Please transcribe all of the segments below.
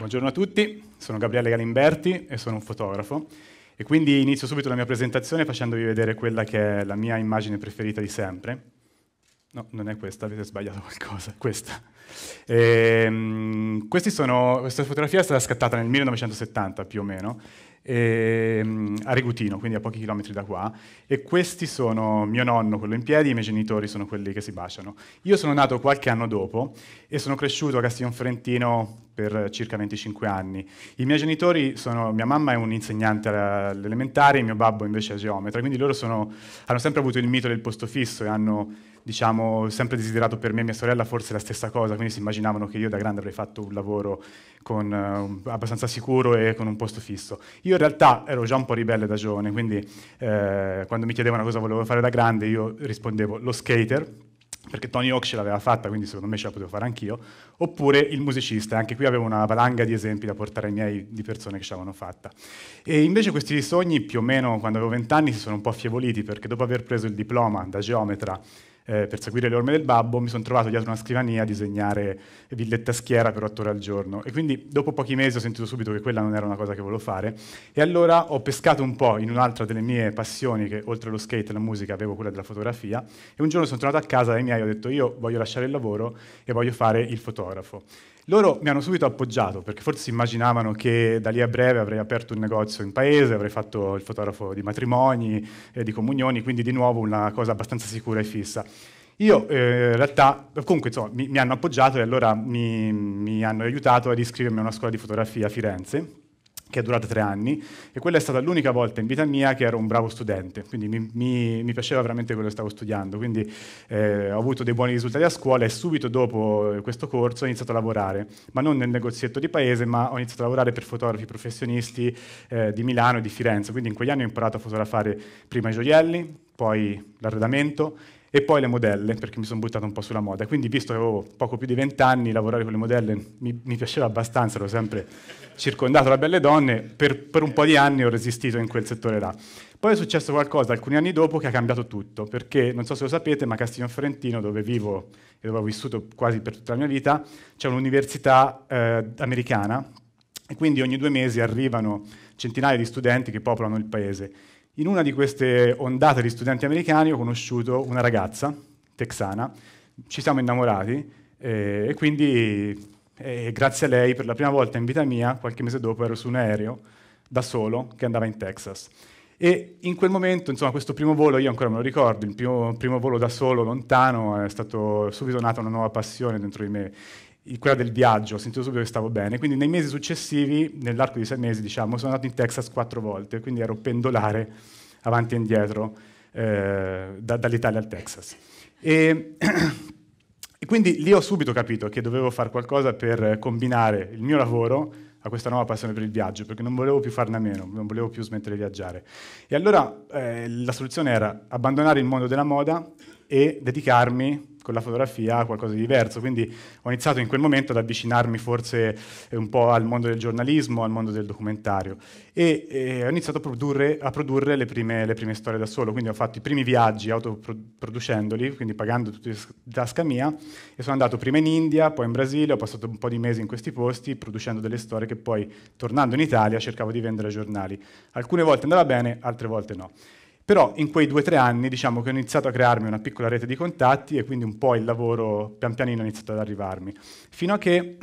Buongiorno a tutti, sono Gabriele Galimberti e sono un fotografo e quindi inizio subito la mia presentazione facendovi vedere quella che è la mia immagine preferita di sempre, No, non è questa, avete sbagliato qualcosa, questa. Ehm, sono, questa fotografia è stata scattata nel 1970 più o meno, ehm, a Regutino, quindi a pochi chilometri da qua, e questi sono mio nonno, quello in piedi, i miei genitori sono quelli che si baciano. Io sono nato qualche anno dopo e sono cresciuto a Castiglione Ferentino per circa 25 anni. I miei genitori sono, mia mamma è un'insegnante insegnante all'elementare, mio babbo invece è geometra, quindi loro sono, hanno sempre avuto il mito del posto fisso e hanno diciamo, sempre desiderato per me e mia sorella forse la stessa cosa, quindi si immaginavano che io da grande avrei fatto un lavoro con, eh, abbastanza sicuro e con un posto fisso. Io in realtà ero già un po' ribelle da giovane, quindi eh, quando mi chiedevano cosa volevo fare da grande io rispondevo lo skater, perché Tony Hawk ce l'aveva fatta, quindi secondo me ce la potevo fare anch'io, oppure il musicista, anche qui avevo una valanga di esempi da portare ai miei di persone che ce l'avano fatta. E invece questi sogni più o meno quando avevo vent'anni si sono un po' affievoliti, perché dopo aver preso il diploma da geometra eh, per seguire le orme del babbo, mi sono trovato dietro una scrivania a disegnare villetta schiera per otto ore al giorno. E quindi dopo pochi mesi ho sentito subito che quella non era una cosa che volevo fare. E allora ho pescato un po' in un'altra delle mie passioni, che oltre allo skate e alla musica avevo quella della fotografia. E un giorno sono tornato a casa dai miei e ho detto io voglio lasciare il lavoro e voglio fare il fotografo. Loro mi hanno subito appoggiato perché forse immaginavano che da lì a breve avrei aperto un negozio in paese, avrei fatto il fotografo di matrimoni e di comunioni, quindi di nuovo una cosa abbastanza sicura e fissa. Io eh, in realtà, comunque insomma, mi, mi, hanno appoggiato e allora mi, mi hanno aiutato ad iscrivermi a una scuola di fotografia a Firenze, che è durata tre anni, e quella è stata l'unica volta in vita mia che ero un bravo studente, quindi mi, mi, mi piaceva veramente quello che stavo studiando, quindi eh, ho avuto dei buoni risultati a scuola e subito dopo eh, questo corso ho iniziato a lavorare, ma non nel negozietto di paese, ma ho iniziato a lavorare per fotografi professionisti eh, di Milano e di Firenze, quindi in quegli anni ho imparato a fotografare prima i gioielli, poi l'arredamento e poi le modelle, perché mi sono buttato un po' sulla moda. Quindi, visto che avevo poco più di vent'anni, lavorare con le modelle mi, mi, piaceva abbastanza, ero sempre circondato da belle donne, per, per un po' di anni ho resistito in quel settore là. Poi è successo qualcosa alcuni anni dopo che ha cambiato tutto, perché non so se lo sapete, ma Castiglione Fiorentino, dove vivo e dove ho vissuto quasi per tutta la mia vita, c'è un'università eh, americana e quindi ogni due mesi arrivano centinaia di studenti che popolano il paese. In una di queste ondate di studenti americani ho conosciuto una ragazza texana, ci siamo innamorati eh, e quindi eh, grazie a lei per la prima volta in vita mia, qualche mese dopo ero su un aereo da solo che andava in Texas. E in quel momento, insomma, questo primo volo, io ancora me lo ricordo, il primo, primo volo da solo, lontano, è stato subito nata una nuova passione dentro di me quella del viaggio, ho sentito subito che stavo bene. Quindi nei mesi successivi, nell'arco di sei mesi, diciamo, sono andato in Texas quattro volte, quindi ero pendolare avanti e indietro eh, da, dall'Italia al Texas. E, e, quindi lì ho subito capito che dovevo fare qualcosa per combinare il mio lavoro a questa nuova passione per il viaggio, perché non volevo più farne a meno, non volevo più smettere di viaggiare. E allora eh, la soluzione era abbandonare il mondo della moda e dedicarmi con la fotografia qualcosa di diverso, quindi ho iniziato in quel momento ad avvicinarmi forse eh, un po' al mondo del giornalismo, al mondo del documentario e, e eh, ho iniziato a produrre, a produrre le, prime, le, prime, storie da solo, quindi ho fatto i primi viaggi autoproducendoli, quindi pagando tutti da tasca mia e sono andato prima in India, poi in Brasile, ho passato un po' di mesi in questi posti producendo delle storie che poi tornando in Italia cercavo di vendere ai giornali. Alcune volte andava bene, altre volte no. Però in quei due o tre anni diciamo che ho iniziato a crearmi una piccola rete di contatti e quindi un po' il lavoro pian pianino ha iniziato ad arrivarmi. Fino a che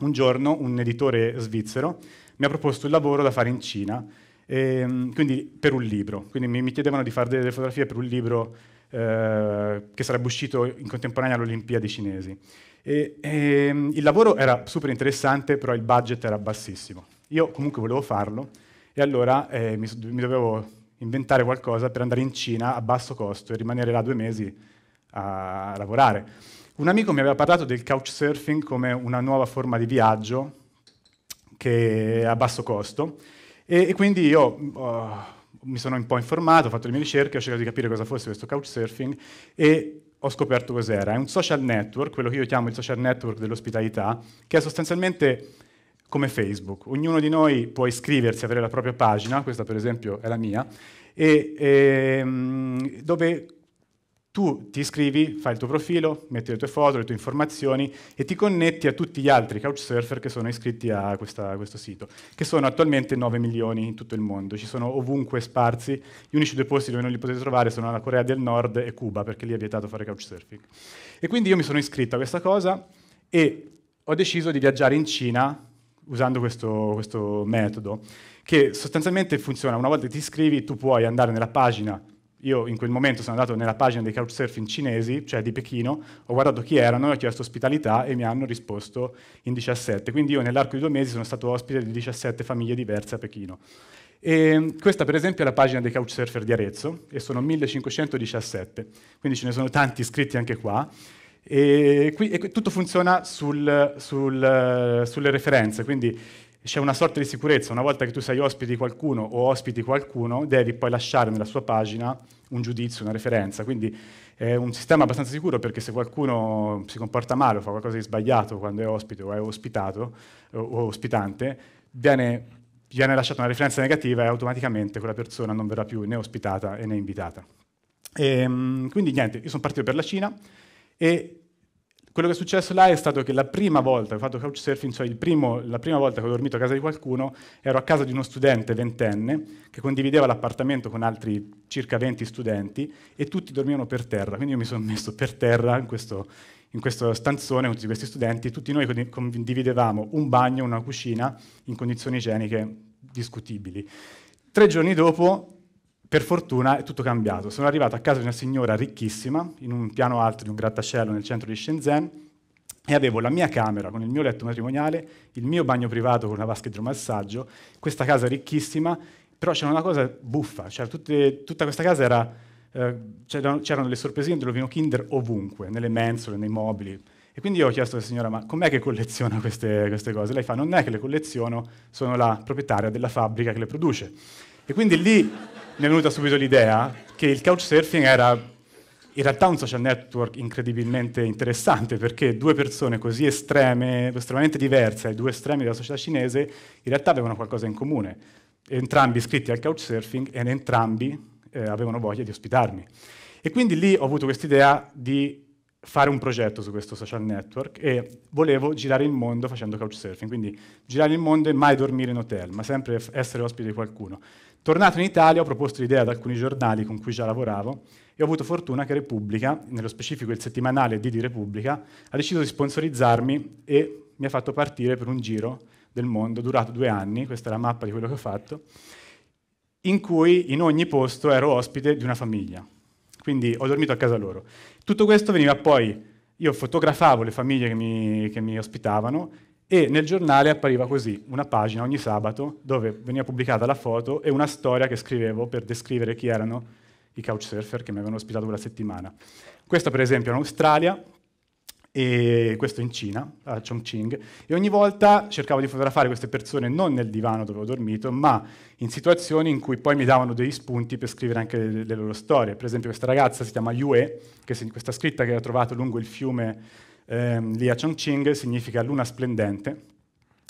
un giorno un editore svizzero mi ha proposto il lavoro da fare in Cina, ehm, quindi per un libro. Quindi mi, mi, chiedevano di fare delle fotografie per un libro eh, che sarebbe uscito in contemporanea alle Olimpiadi cinesi. E, ehm, il lavoro era super interessante, però il budget era bassissimo. Io comunque volevo farlo e allora eh, mi, mi dovevo inventare qualcosa per andare in Cina a basso costo e rimanere là due mesi a lavorare. Un amico mi aveva parlato del couchsurfing come una nuova forma di viaggio che a basso costo e, e quindi io oh, mi sono un po' informato, ho fatto le mie ricerche, ho cercato di capire cosa fosse questo couchsurfing e ho scoperto cos'era. È un social network, quello che io chiamo il social network dell'ospitalità, che è sostanzialmente come Facebook. Ognuno di noi può iscriversi, avere la propria pagina, questa per esempio è la mia, e, e, ehm, dove tu ti iscrivi, fai il tuo profilo, metti le tue foto, le tue informazioni e ti connetti a tutti gli altri couchsurfer che sono iscritti a, questa, a questo sito, che sono attualmente 9 milioni in tutto il mondo, ci sono ovunque sparsi, gli unici due posti dove non li potete trovare sono la Corea del Nord e Cuba, perché lì è vietato fare couchsurfing. E quindi io mi sono iscritto a questa cosa e ho deciso di viaggiare in Cina usando questo, questo metodo, che sostanzialmente funziona, una volta che ti iscrivi tu puoi andare nella pagina io in quel momento sono andato nella pagina dei couchsurfing cinesi, cioè di Pechino, ho guardato chi erano, ho chiesto ospitalità e mi hanno risposto in 17. Quindi io nell'arco di due mesi sono stato ospite di 17 famiglie diverse a Pechino. E questa per esempio è la pagina dei couchsurfer di Arezzo e sono 1517, quindi ce ne sono tanti iscritti anche qua. E, qui, e tutto funziona sul, sul, sulle referenze, quindi c'è una sorta di sicurezza. Una volta che tu sei ospite di qualcuno o ospiti qualcuno, devi poi lasciare nella sua pagina un giudizio, una referenza. Quindi è un sistema abbastanza sicuro perché se qualcuno si comporta male o fa qualcosa di sbagliato quando è ospite o è ospitato o ospitante, viene, viene lasciata una referenza negativa e automaticamente quella persona non verrà più né ospitata né invitata. E, ehm, quindi niente, io sono partito per la Cina e quello che è successo là è stato che la prima volta, che ho fatto couchsurfing, cioè primo, la prima volta che ho dormito a casa di qualcuno, ero a casa di uno studente ventenne che condivideva l'appartamento con altri circa 20 studenti e tutti dormivano per terra. Quindi io mi sono messo per terra in questo, in questo stanzone con tutti questi studenti, tutti noi condividevamo un bagno, una cucina in condizioni igieniche discutibili. Tre giorni dopo per fortuna è tutto cambiato. Sono arrivato a casa di una signora ricchissima, in un piano alto di un grattacielo nel centro di Shenzhen, e avevo la mia camera con il mio letto matrimoniale, il mio bagno privato con una vasca idromassaggio, questa casa ricchissima, però c'era una cosa buffa, cioè tutte, tutta questa casa era... Eh, c'erano, c'erano le sorpresine dell'ovino Kinder ovunque, nelle mensole, nei mobili, e quindi io ho chiesto alla signora, ma com'è che colleziona queste, queste, cose? Lei fa, non è che le colleziono, sono la proprietaria della fabbrica che le produce. E quindi lì mi è venuta subito l'idea che il couchsurfing era in realtà un social network incredibilmente interessante perché due persone così estreme, estremamente diverse, ai due estremi della società cinese, in realtà avevano qualcosa in comune. Entrambi iscritti al couchsurfing e entrambi eh, avevano voglia di ospitarmi. E quindi lì ho avuto quest'idea di fare un progetto su questo social network e volevo girare il mondo facendo couchsurfing, quindi girare il mondo e mai dormire in hotel, ma sempre essere ospite di qualcuno. Tornato in Italia ho proposto l'idea ad alcuni giornali con cui già lavoravo e ho avuto fortuna che Repubblica, nello specifico il settimanale di, di Repubblica, ha deciso di sponsorizzarmi e mi ha fatto partire per un giro del mondo durato due anni, questa è la mappa di quello che ho fatto, in cui in ogni posto ero ospite di una famiglia. Quindi ho dormito a casa loro. Tutto questo veniva poi, io fotografavo le famiglie che mi, che mi ospitavano e nel giornale appariva così una pagina ogni sabato dove veniva pubblicata la foto e una storia che scrivevo per descrivere chi erano i couchsurfer che mi avevano ospitato quella settimana. Questo per esempio è in Australia e questo in Cina, a Chongqing, e ogni volta cercavo di fotografare queste persone non nel divano dove ho dormito, ma in situazioni in cui poi mi davano degli spunti per scrivere anche le, le loro storie. Per esempio questa ragazza si chiama Yue, che questa scritta che ha trovato lungo il fiume eh, lì a Chongqing significa luna splendente,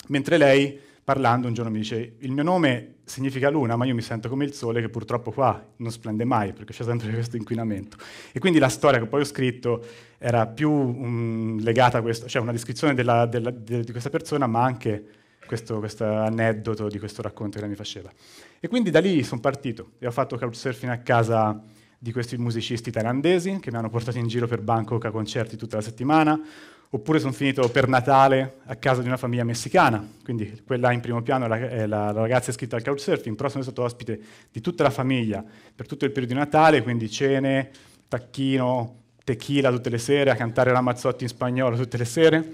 mentre lei parlando un giorno mi dice il mio nome significa luna, ma io mi sento come il sole che purtroppo qua non splende mai perché c'è sempre questo inquinamento. E quindi la storia che poi ho scritto era più um, legata a questo, cioè una descrizione della, della, de, di questa persona, ma anche questo, questo aneddoto di questo racconto che lei mi faceva. E quindi da lì sono partito e ho fatto couchsurfing a casa di questi musicisti thailandesi che mi hanno portato in giro per Bangkok a concerti tutta la settimana, oppure sono finito per Natale a casa di una famiglia messicana, quindi quella in primo piano è la, la ragazza iscritta al couchsurfing, però sono stato ospite di tutta la famiglia per tutto il periodo di Natale, quindi cene, tacchino, tequila tutte le sere, a cantare Ramazzotti in spagnolo tutte le sere.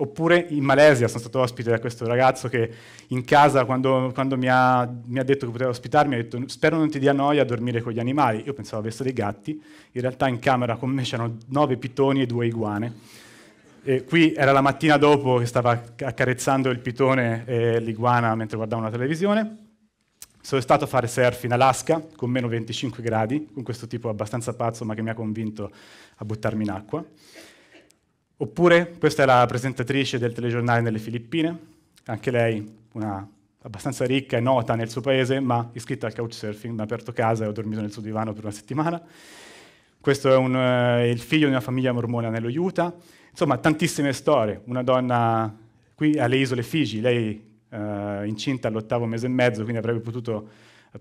Oppure in Malesia sono stato ospite da questo ragazzo che in casa quando, quando mi, ha, mi, ha, detto che poteva ospitarmi ha detto spero non ti dia noia a dormire con gli animali. Io pensavo avesse dei gatti, in realtà in camera con me c'erano nove pitoni e due iguane. E qui era la mattina dopo che stava accarezzando il pitone e l'iguana mentre guardavo la televisione. Sono stato a fare surf in Alaska con meno 25 gradi, con questo tipo abbastanza pazzo ma che mi ha convinto a buttarmi in acqua. Oppure, questa è la presentatrice del telegiornale nelle Filippine, anche lei una abbastanza ricca e nota nel suo paese, ma iscritta al couchsurfing, mi ha aperto casa e ho dormito nel suo divano per una settimana. Questo è un, eh, il figlio di una famiglia mormona nello Utah. Insomma, tantissime storie. Una donna qui alle isole Fiji, lei eh, incinta all'ottavo mese e mezzo, quindi avrebbe potuto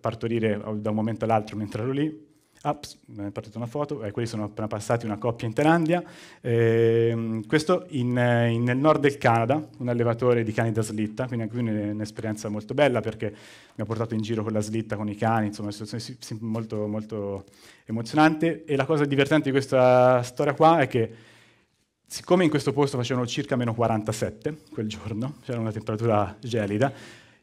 partorire da un momento all'altro mentre ero lì. Ups, è partita una foto, eh, quelli sono appena passati una coppia in Thailandia. Eh, questo in, eh, in, nel nord del Canada, un allevatore di cani da slitta, quindi anche qui eh, un'esperienza molto bella perché mi ha portato in giro con la slitta, con i cani, insomma una situazione molto, molto emozionante. E la cosa divertente di questa storia qua è che siccome in questo posto facevano circa meno 47 quel giorno, c'era una temperatura gelida,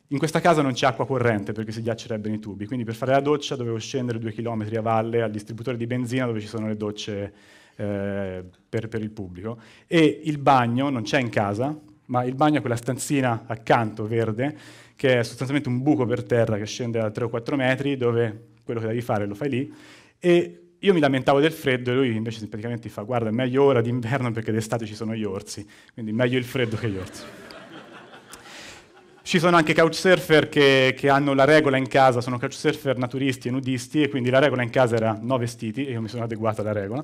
in questa casa non c'è acqua corrente perché si ghiaccerebbero i tubi, quindi per fare la doccia dovevo scendere due chilometri a valle al distributore di benzina dove ci sono le docce eh, per, per il pubblico. E il bagno non c'è in casa, ma il bagno è quella stanzina accanto, verde, che è sostanzialmente un buco per terra che scende a 3 o 4 metri, dove quello che devi fare lo fai lì. E io mi lamentavo del freddo e lui invece simpaticamente fa guarda è meglio ora d'inverno perché d'estate ci sono gli orsi, quindi meglio il freddo che gli orsi. Ci sono anche couchsurfer che, che, hanno la regola in casa, sono couchsurfer naturisti e nudisti, e quindi la regola in casa era no vestiti, e io mi sono adeguato alla regola.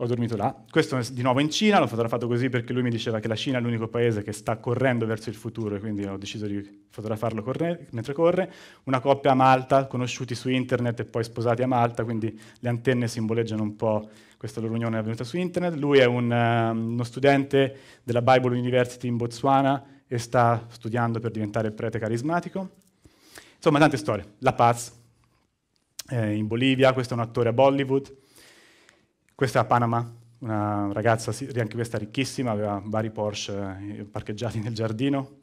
Ho dormito là. Questo è di nuovo in Cina, l'ho fotografato così perché lui mi diceva che la Cina è l'unico paese che sta correndo verso il futuro, e quindi ho deciso di fotografarlo corre, mentre corre. Una coppia a Malta, conosciuti su internet e poi sposati a Malta, quindi le antenne simboleggiano un po' questa loro unione avvenuta su internet. Lui è un, eh, uno studente della Bible University in Botswana, e sta studiando per diventare prete carismatico. Insomma, tante storie. La Paz eh, in Bolivia, questo è un attore a Bollywood, questa è a Panama, una ragazza, anche questa ricchissima, aveva vari Porsche eh, parcheggiati nel giardino,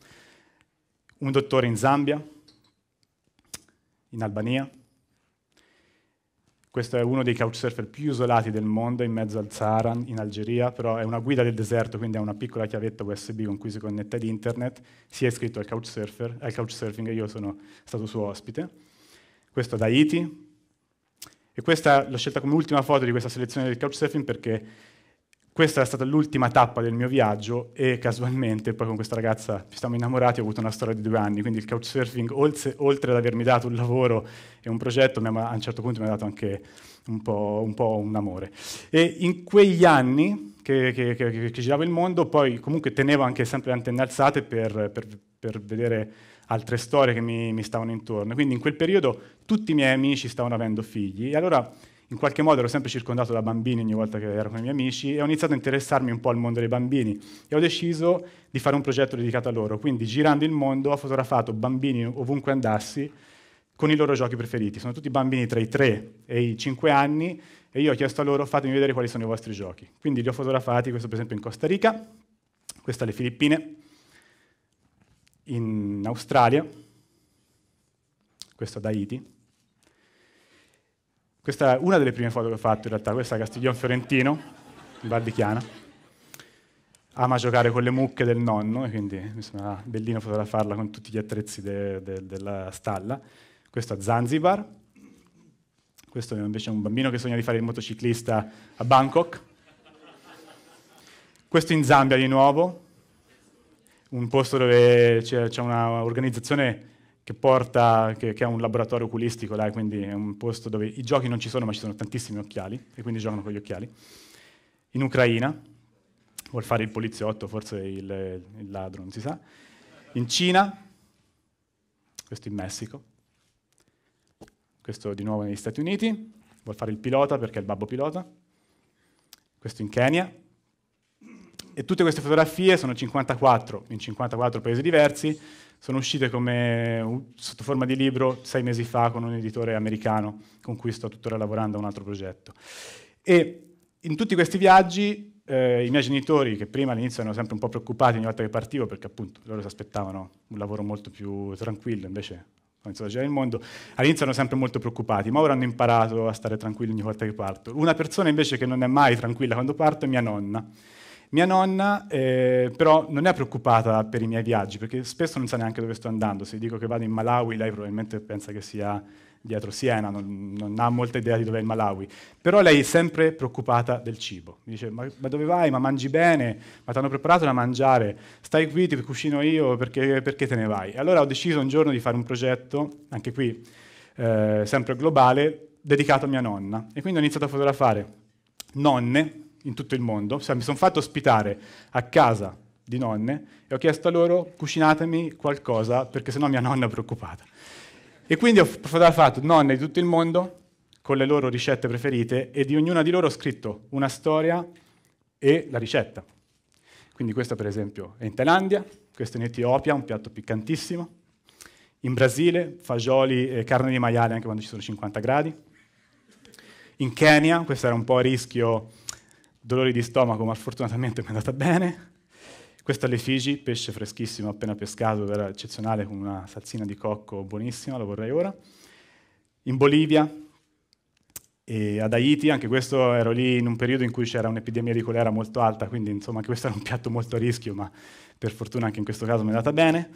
un dottore in Zambia, in Albania, questo è uno dei couchsurfer più isolati del mondo, in mezzo al Sahara, in Algeria, però è una guida del deserto, quindi ha una piccola chiavetta USB con cui si connette ad internet, si è iscritto al, couchsurfer, al couchsurfing e io sono stato suo ospite. Questo ad Haiti. E questa l'ho scelta come ultima foto di questa selezione del couchsurfing perché questa è stata l'ultima tappa del mio viaggio e casualmente poi con questa ragazza ci siamo innamorati, ho avuto una storia di due anni, quindi il couchsurfing oltre, ad avermi dato un lavoro e un progetto, a un certo punto mi ha dato anche un po', un, po un amore. E in quegli anni che, che, che, che, giravo il mondo, poi comunque tenevo anche sempre le antenne alzate per, per, per vedere altre storie che mi, mi stavano intorno. Quindi in quel periodo tutti i miei amici stavano avendo figli e allora in qualche modo ero sempre circondato da bambini ogni volta che ero con i miei amici e ho iniziato a interessarmi un po' al mondo dei bambini e ho deciso di fare un progetto dedicato a loro. Quindi girando il mondo ho fotografato bambini ovunque andassi con i loro giochi preferiti. Sono tutti bambini tra i 3 e i 5 anni e io ho chiesto a loro fatemi vedere quali sono i vostri giochi. Quindi li ho fotografati, questo per esempio in Costa Rica, questo alle Filippine, in Australia, questo ad Haiti questa è una delle prime foto che ho fatto in realtà, questa è Castiglione Fiorentino, in Val di Chiana. Ama giocare con le mucche del nonno, quindi mi sembra bellino fotografarla con tutti gli attrezzi de, de, della stalla. Questo a Zanzibar. Questo è invece è un bambino che sogna di fare il motociclista a Bangkok. Questo in Zambia di nuovo, un posto dove c'è, c'è un'organizzazione che, porta, che, che, è un laboratorio oculistico, là, quindi è un posto dove i giochi non ci sono, ma ci sono tantissimi occhiali, e quindi giocano con gli occhiali. In Ucraina, vuol fare il poliziotto, forse il, il ladro, non si sa. In Cina, questo in Messico, questo di nuovo negli Stati Uniti, vuol fare il pilota perché è il babbo pilota, questo in Kenya, e tutte queste fotografie sono 54 in 54 paesi diversi, sono uscite come, sotto forma di libro sei mesi fa con un editore americano con cui sto tuttora lavorando a un altro progetto. E in tutti questi viaggi eh, i miei genitori, che prima all'inizio erano sempre un po' preoccupati ogni volta che partivo, perché appunto loro si aspettavano un lavoro molto più tranquillo, invece ho iniziato a girare il mondo, all'inizio erano sempre molto preoccupati, ma ora hanno imparato a stare tranquilli ogni volta che parto. Una persona invece che non è mai tranquilla quando parto è mia nonna mia nonna eh, però non è preoccupata per i miei viaggi, perché spesso non sa neanche dove sto andando. Se dico che vado in Malawi, lei probabilmente pensa che sia dietro Siena, non, non ha molta idea di dove è il Malawi. Però lei è sempre preoccupata del cibo. Mi dice, ma, ma dove vai? Ma mangi bene? Ma ti hanno preparato da mangiare? Stai qui, ti cucino io, perché, perché te ne vai? E allora ho deciso un giorno di fare un progetto, anche qui, eh, sempre globale, dedicato a mia nonna. E quindi ho iniziato a fotografare nonne in tutto il mondo, mi sono fatto ospitare a casa di nonne e ho chiesto a loro cucinatemi qualcosa perché sennò mia nonna è preoccupata. E quindi ho fatto nonne di tutto il mondo con le loro ricette preferite e di ognuna di loro ho scritto una storia e la ricetta. Quindi questa per esempio è in Thailandia, questo in Etiopia, un piatto piccantissimo, in Brasile fagioli e carne di maiale anche quando ci sono 50 gradi, in Kenya, questo era un po' a rischio dolori di stomaco, ma fortunatamente mi è andata bene. Questo alle Figi, pesce freschissimo appena pescato, era eccezionale con una salsina di cocco buonissima, lo vorrei ora. In Bolivia, e ad Haiti, anche questo ero lì in un periodo in cui c'era un'epidemia di colera molto alta, quindi insomma anche questo era un piatto molto a rischio, ma per fortuna anche in questo caso mi è andata bene.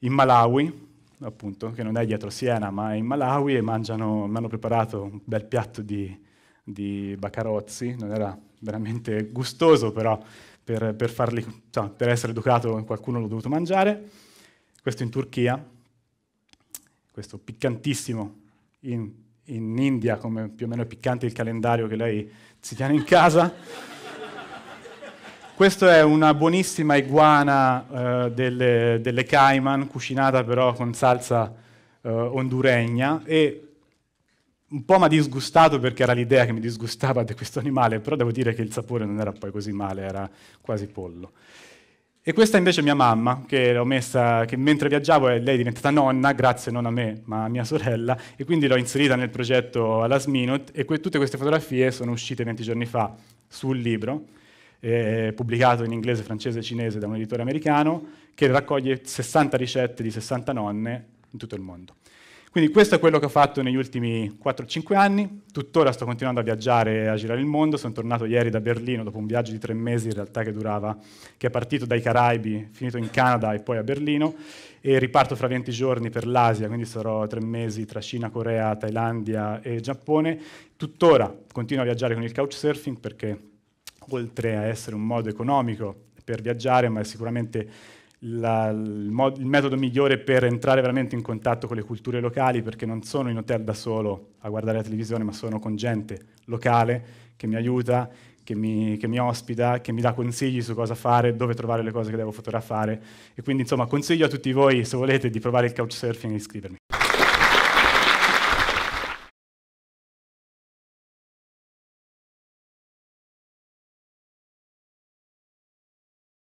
In Malawi, appunto, che non è dietro Siena, ma è in Malawi e mangiano, mi hanno preparato un bel piatto di, di bacarozzi, non era veramente gustoso, però per, per, farli, cioè, per essere educato qualcuno l'ho dovuto mangiare. Questo in Turchia, questo piccantissimo in, in India, come più o meno è piccante il calendario che lei si tiene in casa. Questo è una buonissima iguana eh, delle, delle, Cayman, cucinata però con salsa eh, honduregna e un po' mi ha disgustato perché era l'idea che mi disgustava di questo animale, però devo dire che il sapore non era poi così male, era quasi pollo. E questa invece è mia mamma, che l'ho messa, che mentre viaggiavo eh, lei è diventata nonna, grazie non a me, ma a mia sorella, e quindi l'ho inserita nel progetto Last Minute, e que- tutte queste fotografie sono uscite 20 giorni fa sul libro, eh, pubblicato in inglese, francese e cinese da un editore americano, che raccoglie 60 ricette di 60 nonne in tutto il mondo. Quindi questo è quello che ho fatto negli ultimi 4-5 anni, tuttora sto continuando a viaggiare e a girare il mondo, sono tornato ieri da Berlino dopo un viaggio di tre mesi in realtà che durava, che è partito dai Caraibi, finito in Canada e poi a Berlino, e riparto fra 20 giorni per l'Asia, quindi sarò tre mesi tra Cina, Corea, Thailandia e Giappone. Tuttora continuo a viaggiare con il couchsurfing perché oltre a essere un modo economico per viaggiare, ma è sicuramente la, il, mod, il, metodo migliore per entrare veramente in contatto con le culture locali, perché non sono in hotel da solo a guardare la televisione, ma sono con gente locale che mi aiuta, che mi, che mi ospita, che mi dà consigli su cosa fare, dove trovare le cose che devo fotografare. E quindi, insomma, consiglio a tutti voi, se volete, di provare il couchsurfing e iscrivermi.